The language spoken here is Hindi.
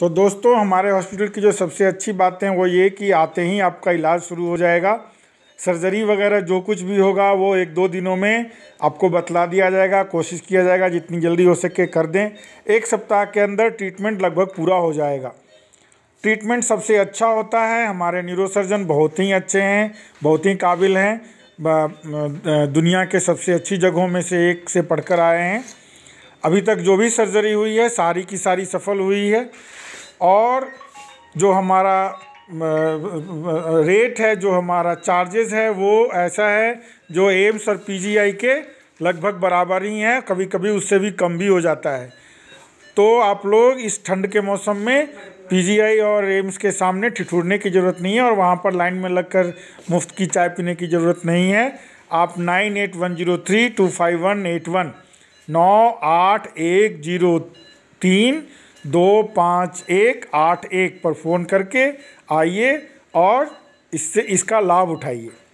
तो दोस्तों हमारे हॉस्पिटल की जो सबसे अच्छी बातें वो ये कि आते ही आपका इलाज शुरू हो जाएगा सर्जरी वगैरह जो कुछ भी होगा वो एक दो दिनों में आपको बतला दिया जाएगा कोशिश किया जाएगा जितनी जल्दी हो सके कर दें एक सप्ताह के अंदर ट्रीटमेंट लगभग पूरा हो जाएगा ट्रीटमेंट सबसे अच्छा होता है हमारे न्यूरोसर्जन बहुत ही अच्छे हैं बहुत ही काबिल हैं दुनिया के सबसे अच्छी जगहों में से एक से पढ़कर आए हैं अभी तक जो भी सर्जरी हुई है सारी की सारी सफल हुई है और जो हमारा रेट है जो हमारा चार्जेस है वो ऐसा है जो एम्स और पीजीआई के लगभग बराबर ही हैं कभी कभी उससे भी कम भी हो जाता है तो आप लोग इस ठंड के मौसम में पीजीआई और एम्स के सामने ठिठुरने की ज़रूरत नहीं है और वहाँ पर लाइन में लगकर मुफ्त की चाय पीने की ज़रूरत नहीं है आप nine eight one zero three two five one eight one नौ आठ एक जीरो तीन दो पाँच एक आठ एक पर फ़ोन करके आइए और इससे इसका लाभ उठाइए